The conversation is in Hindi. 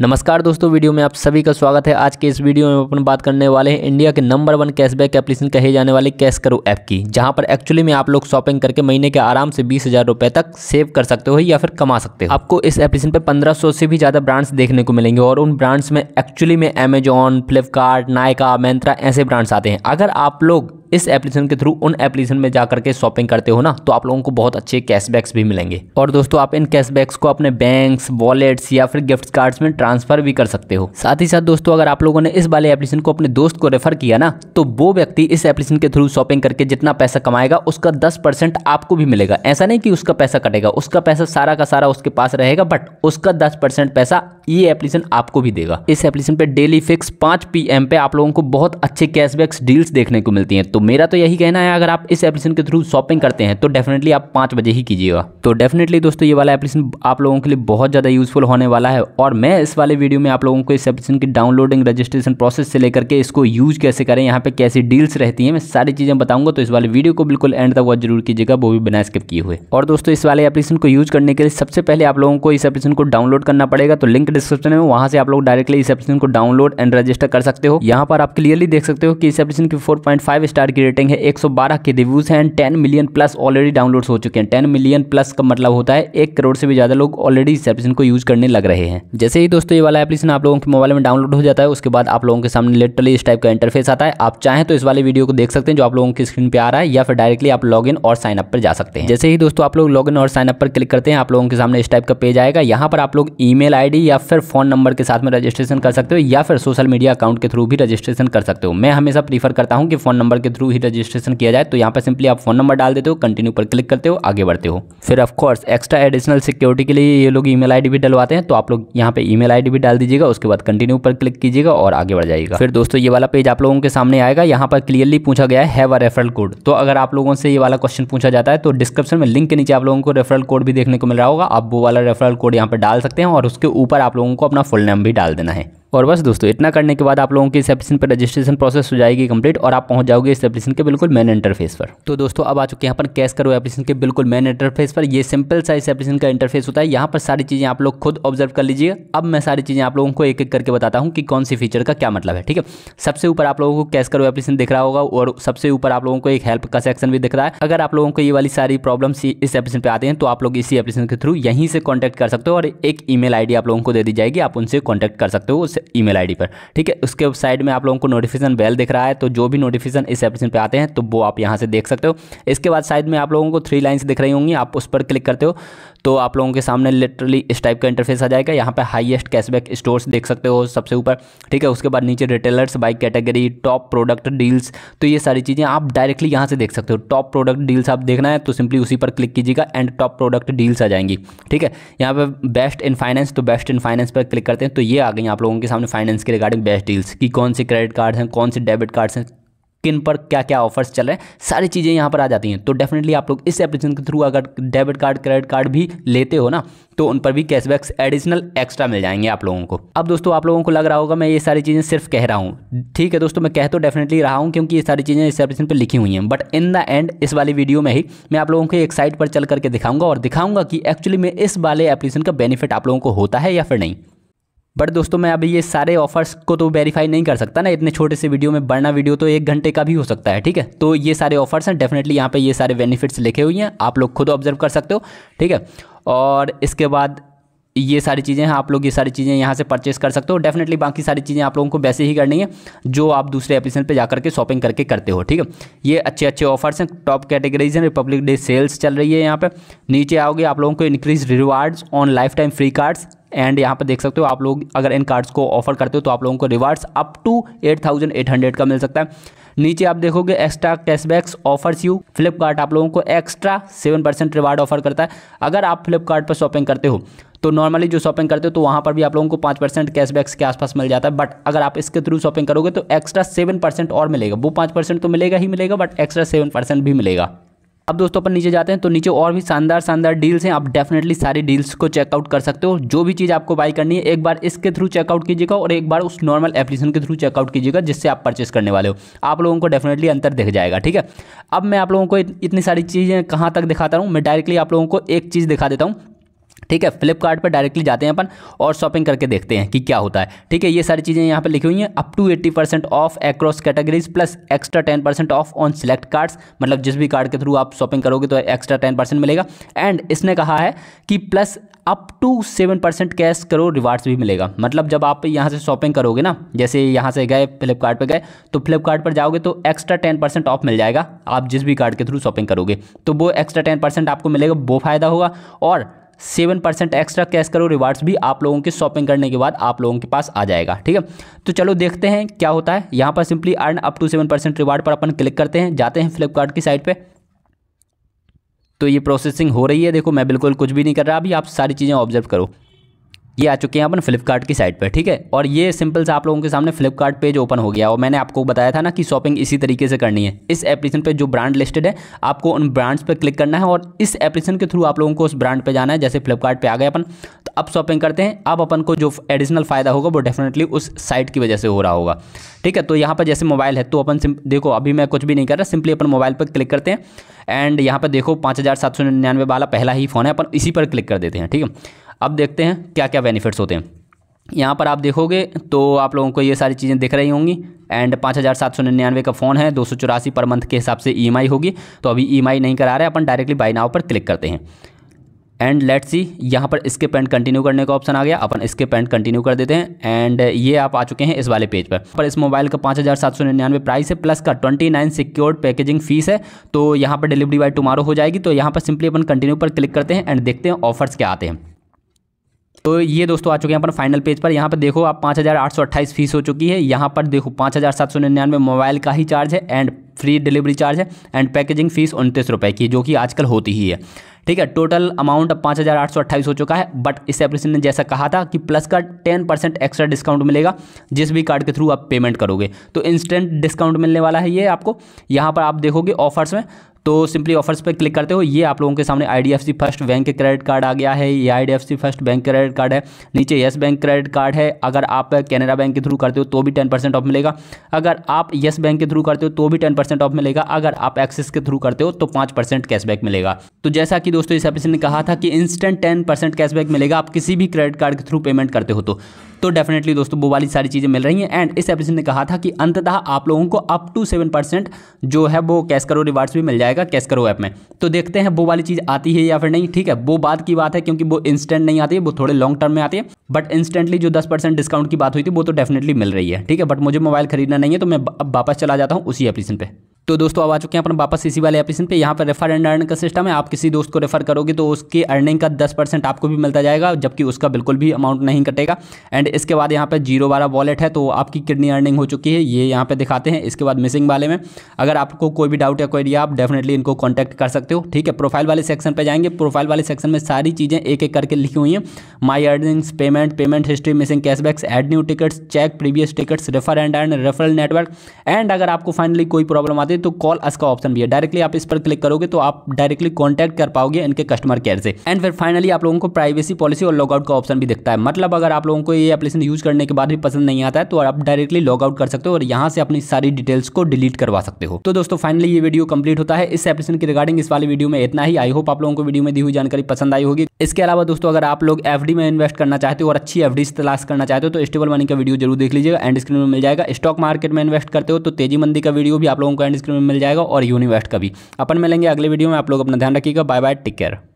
नमस्कार दोस्तों वीडियो में आप सभी का स्वागत है आज के इस वीडियो में अपन बात करने वाले हैं इंडिया के नंबर वन कैशबैक एप्लीकेशन कहे जाने वाले कैश करो ऐप की जहां पर एक्चुअली में आप लोग शॉपिंग करके महीने के आराम से बीस हज़ार रुपये तक सेव कर सकते हो या फिर कमा सकते हो आपको इस एप्लीकेशन पर पंद्रह सौ से भी ज़्यादा ब्रांड्स देखने को मिलेंगे और उन ब्रांड्स में एक्चुअली में अमेजोन फ्लिपकार्ट नायका मैंत्रा ऐसे ब्रांड्स आते हैं अगर आप लोग इस एप्लीकेशन के थ्रू उन एप्लीकेशन में जाकर के शॉपिंग करते हो ना तो आप लोगों को बहुत अच्छे कैशबैक्स भी मिलेंगे और दोस्तों आप इन कैशबैक्स को अपने बैंक्स वॉलेट्स या फिर गिफ्ट कार्ड्स में ट्रांसफर भी कर सकते हो साथ ही साथ दोस्तों अगर आप लोगों ने इस वाले एप्लीकेशन को अपने दोस्त को रेफर किया ना तो वो व्यक्ति इस एप्लीकेशन के थ्रू शॉपिंग करके जितना पैसा कमाएगा उसका दस आपको भी मिलेगा ऐसा नहीं कि उसका पैसा कटेगा उसका पैसा सारा का सारा उसके पास रहेगा बट उसका दस पैसा ये एप्लीकेशन आपको भी देगा इस एप्लीकेशन पे डेली फिक्स पांच पी पे आप लोगों को बहुत अच्छे कैशबैक्स डील्स देखने को मिलती है तो मेरा तो यही कहना है अगर आप इस एप्लीकेशन के थ्रू शॉपिंग करते हैं तो डेफिनेटली आप पाँच बजे ही कीजिएगा तो डेफिनेटली दोस्तों ये वाला एप्लीकेशन आप लोगों के लिए बहुत ज़्यादा यूजफुल होने वाला है और मैं इस वाले वीडियो में आप लोगों को इस एप्लीकेशन की डाउनलोडिंग रजिस्ट्रेशन प्रोसेस से लेकर के इसको यूज कैसे करें यहाँ पर कैसी डील्स रहती हैं मैं सारी चीज़ें बताऊँगा तो इस वाले वीडियो को बिल्कुल एंड तक वॉच जरूर कीजिएगा वो भी बिना स्किप किए हुए और दोस्तों इस वाले एप्लीकेशन को यूज करने के लिए सबसे पहले आप लोगों को इस एप्लीकेशन को डाउनलोड करना पड़ेगा तो लिंक डिस्क्रिप्शन में वहाँ से आप लोग डायरेक्टली इस एप्लीकेशन को डाउनलोड एंड रजिस्टर कर सकते हो यहाँ पर आप क्लियरली देख सकते हो कि इस एप्लीकेशन की फोर स्टार स्टार की रेटिंग है 112 के रिव्यूज़ हैं ten million plus already downloads हो चुके हैं टेन मिलियन प्लस का मतलब होता है एक करोड़ से भी ज़्यादा लोग ऑलरेडी इस एप्लीकेशन को यूज़ करने लग रहे हैं जैसे ही दोस्तों ये वाला एप्लीकेशन आप लोगों के मोबाइल में डाउनलोड हो जाता है उसके बाद आप लोगों के सामने लिटरली इस टाइप का इंटरफेस आता है आप चाहें तो इस वाले वीडियो को देख सकते हैं जो आप लोगों की स्क्रीन पर आ रहा है या फिर डायरेक्टली आप लॉग और साइन अप पर जा सकते हैं जैसे ही दोस्तों आप लोग लॉग और साइन अप पर क्लिक करते हैं आप लोगों के सामने इस टाइप का पेज आएगा यहाँ पर आप लोग ईमेल मेल या फिर फोन नंबर के साथ में रजिस्ट्रेशन कर सकते हो या फिर सोशल मीडिया अकाउंट के थ्रू भी रजिस्ट्रेशन कर सकते हो मैं हमेशा प्रीफर करता हूँ कि फोन नंबर के थ्रू ही रजिस्ट्रेशन किया जाए तो यहाँ पर सिंपली आप फोन नंबर डाल देते हो कंटिन्यू पर क्लिक करते हो आगे बढ़ते हो फिर ऑफकोर्स एक्स्ट्रा एडिशनल सिक्योरिटी के लिए ये लोग ईमेल आईडी भी डलवाते हैं तो आप लोग यहाँ पे ईमेल आईडी भी डाल दीजिएगा उसके बाद कंटिन्यू पर क्लिक कीजिएगा और आगे बढ़ जाएगा फिर दोस्तों ये वाला पेज आप लोगों के सामने आएगा यहाँ पर क्लियरली पूछा गया है हैव रेफरल कोड तो अगर आप लोगों से ये वाला क्वेश्चन पूछा जाता है तो डिस्क्रिप्शन में लिंक के नीचे आप लोगों को रेफरल कोड भी देखने को मिल रहा होगा आप वो वाला रेफरल कोड यहाँ पर डाल सकते हैं और उसके ऊपर आप लोगों को अपना फुल नेम भी डाल देना है और बस दोस्तों इतना करने के बाद आप लोगों की इस एप्लीकेशन पर रजिस्ट्रेशन प्रोसेस हो जाएगी कंप्लीट और आप पहुंच जाओगे इस एप्लीकेशन के बिल्कुल मेन इंटरफेस पर तो दोस्तों अब आ चुके हैं पर कैश करो एप्लीकेशन के बिल्कुल मेन इंटरफेस पर ये सिंपल सा इस एप्लीकेशन का इंटरफेस होता है यहाँ पर सारी चीज़ें आप लोग खुद ऑब्जर्व कर लीजिए अब मैं सारी चीज़ें आप लोगों को एक एक करके बताता हूँ कि कौन सी फीचर का क्या मतलब है ठीक है सबसे ऊपर आप लोगों को कैश करो एप्लीकेशन दिख रहा होगा और सबसे ऊपर आप लोगों को एक हेल्प का सेक्शन भी दिख रहा है अगर आप लोगों को ये वाली सारी प्रॉब्लम इस एप्लीकेशन पर आते हैं तो आप लोग इसी एप्लीकेशन के थ्रू यहीं से कॉन्टैक्ट कर सकते हो और एक ई मेल आप लोगों को दे दी जाएगी आप उनसे कॉन्टैक्ट कर सकते हो ईमेल आईडी पर ठीक है उसके साइड में आप लोगों को नोटिफिकेशन बेल दिख रहा है तो जो भी नोटिफिकेशन इस एप्लीकेशन पर आते हैं तो वो आप यहाँ से देख सकते हो इसके बाद साइड में आप लोगों को थ्री लाइन्स दिख रही होंगी आप उस पर क्लिक करते हो तो आप लोगों के सामने लिटरली इस टाइप का इंटरफेस आ जाएगा यहाँ पर हाइएस्ट कैशबैक स्टोर्स देख सकते हो सबसे ऊपर ठीक है उसके बाद नीचे retailers by category top product deals तो ये सारी चीज़ें आप डायरेक्टली यहाँ से देख सकते हो टॉप प्रोडक्ट डील्स आप देखना है तो सिंपली उसी पर क्लिक कीजिएगा एंड टॉप प्रोडक्ट डील्स आ जाएंगी ठीक है यहाँ तो पर बेस्ट इन फाइनेंस तो बेस्ट इन फाइनेंस पर क्लिक करते हैं तो ये आ गई आप लोगों के सामने फाइनेंस के रिगार्डिंग बेस्ट डील्स कि कौन से क्रेडिट कार्ड हैं कौन से डेबिट कार्ड्स हैं किन पर क्या क्या ऑफर्स चल रहे हैं सारी चीज़ें यहाँ पर आ जाती हैं तो डेफिनेटली आप लोग इस एप्लीकेशन के थ्रू अगर डेबिट कार्ड क्रेडिट कार्ड भी लेते हो ना तो उन पर भी कैशबैक्स एडिशनल एक्स्ट्रा मिल जाएंगे आप लोगों को अब दोस्तों आप लोगों को लग रहा होगा मैं ये सारी चीज़ें सिर्फ कह रहा हूँ ठीक है दोस्तों मैं कह तो डेफिनेटली रहा हूँ क्योंकि ये सारी चीज़ें इस एप्लीकेशन पर लिखी हुई हैं बट इन द एंड इस वाली वीडियो में ही मैं आप लोगों को एक साइट पर चल करके दिखाऊंगा और दिखाऊंगा कि एक्चुअली में इस वाले एप्लीकेशन का बेनिफिट आप लोगों को होता है या फिर नहीं बट दोस्तों मैं अभी ये सारे ऑफर्स को तो वेरीफाई नहीं कर सकता ना इतने छोटे से वीडियो में बढ़ना वीडियो तो एक घंटे का भी हो सकता है ठीक है तो ये सारे ऑफर्स हैं डेफिनेटली यहाँ पे ये सारे बेनिफिट्स लिखे हुए हैं आप लोग खुद ऑब्जर्व कर सकते हो ठीक है और इसके बाद ये सारी चीज़ें हैं आप लोग ये सारी चीज़ें यहाँ से परचेस कर सकते हो डेफिनेटली बाकी सारी चीज़ें आप लोगों को वैसे ही करनी है जो आप दूसरे एप्लीकेशन पे जा करके शॉपिंग करके करते हो ठीक है ये अच्छे अच्छे ऑफर्स हैं टॉप कैटेगरीज हैं रिपब्लिक डे सेल्स चल रही है यहाँ पर नीचे आओगे आप लोगों को increase rewards on lifetime free cards and यहाँ पर देख सकते हो आप लोग अगर इन कार्ड्स को ऑफर करते हो तो आप लोगों को rewards up to eight thousand eight hundred का मिल सकता है नीचे आप देखोगे extra cashbacks offers you Flipkart आप लोगों को extra seven percent reward offer करता है अगर आप फ्लिपकार्ट पर शॉपिंग करते हो तो नॉर्मली जो शॉपिंग करते हो तो वहाँ पर भी आप लोगों को पाँच परसेंट कैशबैक्स के आसपास मिल जाता है बट अगर आप इसके थ्रू शॉपिंग करोगे तो एक्स्ट्रा सेवन परसेंट और मिलेगा वो पाँच परसेंट तो मिलेगा ही मिलेगा बट एक्स्ट्रा सेवन परसेंट भी मिलेगा अब दोस्तों अपन नीचे जाते हैं तो नीचे और भी शानदार शानदार डील्स हैं आप डेफिनेटली सारी डील्स को चेकआउट कर सकते हो जो भी चीज़ आपको बाई करनी है एक बार इसके थ्रू चेकआउट कीजिएगा और एक बार उस नॉर्मल एप्लीकेशन के थ्रू चेकआउट कीजिएगा जिससे आप परचेस करने वाले हो आप लोगों को डेफिनेटली अंतर दिख जाएगा ठीक है अब मैं आप लोगों को इतनी सारी चीज़ें कहाँ तक दिखाता हूँ मैं डायरेक्टली आप लोगों को एक चीज़ दिखा देता हूँ ठीक है फ्लिपकार्ट पर डायरेक्टली जाते हैं अपन और शॉपिंग करके देखते हैं कि क्या होता है ठीक है ये सारी चीज़ें यहाँ पर लिखी हुई हैं up to eighty percent off across categories plus extra ten percent off on select cards मतलब जिस भी कार्ड के थ्रू आप शॉपिंग करोगे तो एक्स्ट्रा टेन परसेंट मिलेगा एंड इसने कहा है कि plus up to seven percent CashKaro rewards भी मिलेगा मतलब जब आप यहाँ से शॉपिंग करोगे ना जैसे यहाँ से गए फ्लिपकार्ट पे गए तो फ्लिपकार्ट पर जाओगे तो एक्स्ट्रा टेन परसेंट ऑफ मिल जाएगा आप जिस भी कार्ड के थ्रू शॉपिंग करोगे तो वो एक्स्ट्रा टेन परसेंट आपको मिलेगा वो फ़ायदा होगा और seven percent extra CashKaro rewards भी आप लोगों की शॉपिंग करने के बाद आप लोगों के पास आ जाएगा ठीक है तो चलो देखते हैं क्या होता है यहाँ पर simply earn up to seven percent reward पर अपन क्लिक करते हैं जाते हैं फ्लिपकार्ट की साइट पर तो ये प्रोसेसिंग हो रही है देखो मैं बिल्कुल कुछ भी नहीं कर रहा अभी आप सारी चीज़ें ऑब्जर्व करो ये आ चुके हैं अपन फ्लिपकार्ट की साइट पर ठीक है और ये सिंपल से आप लोगों के सामने फ्लिपकार्ट पेज ओपन हो गया और मैंने आपको बताया था ना कि शॉपिंग इसी तरीके से करनी है इस एप्लीकेशन पर जो ब्रांड लिस्टेड है आपको उन ब्रांड्स पर क्लिक करना है और इस एप्लीकेशन के थ्रू आप लोगों को उस ब्रांड पर जाना है जैसे फ्लिपकार्ट आ गए अपन तो अब शॉपिंग करते हैं अब अपन को जो एडिशनल फ़ायदा होगा वो डेफिनेटली उस साइट की वजह से हो रहा होगा ठीक है तो यहाँ पर जैसे मोबाइल है तो अपन देखो अभी मैं कुछ भी नहीं कर रहा सिंपली अपन मोबाइल पर क्लिक करते हैं एंड यहाँ पर देखो पाँच वाला पहला ही फ़ोन है अपन इसी पर क्लिक कर देते हैं ठीक है अब देखते हैं क्या क्या बेनिफिट्स होते हैं यहाँ पर आप देखोगे तो आप लोगों को ये सारी चीज़ें दिख रही होंगी एंड पाँच हज़ार सात सौ निन्यानवे का फ़ोन है दो सौ चौरासी पर मंथ के हिसाब से ई e होगी तो अभी ई e नहीं करा रहे अपन डायरेक्टली बाई नाव पर क्लिक करते हैं एंड लेट्स सी यहाँ पर स्किप एंड कंटिन्यू करने का ऑप्शन आ गया अपन स्किप एंड कंटिन्यू कर देते हैं एंड ये आप आ चुके हैं इस वाले पेज पर पर इस मोबाइल का पाँच हज़ार सात सौ निन्यानवे प्राइस है प्लस का twenty nine secured packaging fees है तो यहाँ पर डिलीवरी बाय टुमारो हो जाएगी तो यहाँ पर सिंपली अपन कंटिन्यू पर क्लिक करते हैं एंड देखते हैं ऑफर्स क्या आते हैं तो ये दोस्तों आ चुके हैं अपन फाइनल पेज पर यहाँ पर देखो आप पाँच हज़ार आठ सौ अट्ठाईस फीस हो चुकी है यहाँ पर देखो पाँच हज़ार सात सौ निन्यानवे मोबाइल का ही चार्ज है एंड फ्री डिलीवरी चार्ज है एंड पैकेजिंग फीस उनतीस रुपये की जो कि आजकल होती ही है ठीक है टोटल अमाउंट अब पाँच हज़ार आठ सौ अट्ठाईस हो चुका है बट इस एप्लीकेशन ने जैसा कहा था कि प्लस का टेन परसेंट एक्स्ट्रा डिस्काउंट मिलेगा जिस भी कार्ड के थ्रू आप पेमेंट करोगे तो इंस्टेंट डिस्काउंट मिलने वाला है ये आपको यहाँ पर आप देखोगे ऑफर्स में तो सिंपली ऑफर्स पर क्लिक करते हो ये आप लोगों के सामने I first bank credit card आ गया है ये I first bank credit card है नीचे येस बैंक क्रेडिट कार्ड है अगर आप कैनरा बैंक के थ्रू करते हो तो भी टेन परसेंट ऑफ मिलेगा अगर आप येस बैंक के थ्रू करते हो तो भी टेन परसेंट ऑफ मिलेगा अगर आप एक्सिस के थ्रू करते हो तो पाँच परसेंट कैशबैक मिलेगा तो जैसा कि दोस्तों इस एपिसोड ने कहा था कि इंस्टेंट टेन परसेंट कैशबैक मिलेगा आप किसी भी क्रेडिट कार्ड के थ्रू पेमेंट करते हो तो तो डेफिनेटली दोस्तों वो वाली सारी चीज़ें मिल रही हैं एंड इस एपिसोड ने कहा था कि अंततः आप लोगों को अप टू सेवन परसेंट जो है वो कैश करो रिवार्ड्स भी मिल जाएगा जाएगा करो ऐप में तो देखते हैं वो वाली चीज़ आती है या फिर नहीं ठीक है वो बात की बात है क्योंकि वो इंस्टेंट नहीं आती है वो थोड़े लॉन्ग टर्म में आती है बट इंस्टेंटली जो दस परसेंट डिस्काउंट की बात हुई थी वो तो डेफिनेटली मिल रही है ठीक है बट मुझे मोबाइल खरीदना नहीं है तो मैं अब वापस चला जाता हूँ उसी एप्लीकेशन पर तो दोस्तों अब आ चुके हैं अपन वापस इसी वाले एप्लीकेशन पे यहाँ पर रेफर एंड अर्न का सिस्टम है आप किसी दोस्त को रेफर करोगे तो उसकी अर्निंग का दस परसेंट आपको भी मिलता जाएगा जबकि उसका बिल्कुल भी अमाउंट नहीं कटेगा एंड इसके बाद यहाँ पर जीरो वाला वॉलेट है तो आपकी किडनी अर्निंग हो चुकी है ये यहाँ पर दिखाते हैं इसके बाद मिसिंग वाले में अगर आपको कोई भी डाउट या कोई आप डेफिनेटली इनको कॉन्टैक्ट कर सकते हो ठीक है प्रोफाइल वाले सेक्शन पर जाएंगे प्रोफाइल वाले सेक्शन में सारी चीज़ें एक एक करके लिखी हुई हैं my earnings payment payment history missing cashbacks add new tickets check previous tickets refer and earn referral network and अगर आपको फाइनली कोई प्रॉब्लम आती है दे तो कॉल अस का ऑप्शन भी है डायरेक्टली आप इस पर क्लिक करोगे तो आप डायरेक्टली कॉन्टैक्ट कर पाओगे इनके कस्टमर केयर से एंड फिर फाइनली आप लोगों को प्राइवेसी पॉलिसी और लॉगआउट का ऑप्शन भी दिखता है मतलब अगर आप लोगों को ये एप्लीकेशन यूज करने के बाद भी पसंद नहीं आता है तो आप डायरेक्टली लॉगआउट कर सकते हो और यहाँ से अपनी सारी डिटेल्स को डिलीट करवा सकते हो तो दोस्तों फाइनली ये वीडियो कंप्लीट होता है इस एप्लीकेशन की रिगार्डिंग इस वाली वीडियो में इतना ही आई होप आप लोगों को वीडियो में दी हुई जानकारी पसंद आई होगी इसके अलावा दोस्तों अगर आप लोग एफडी में इन्वेस्ट करना चाहते हो और अच्छी एफडी तलाश करना चाहते हो तो स्टेबल मनी का वीडियो जरूर देख लीजिएगा एंड स्क्रीन में मिल जाएगा स्टॉक मार्केट में इन्वेस्ट करते हो तो तेजी मंदी का वीडियो भी आप लोगों को एंड डिस्क्रिप्शन में मिल जाएगा और यूनिवेस्ट का भी अपन मिलेंगे अगले वीडियो में आप लोग अपना ध्यान रखिएगा बाय बाय टेक केयर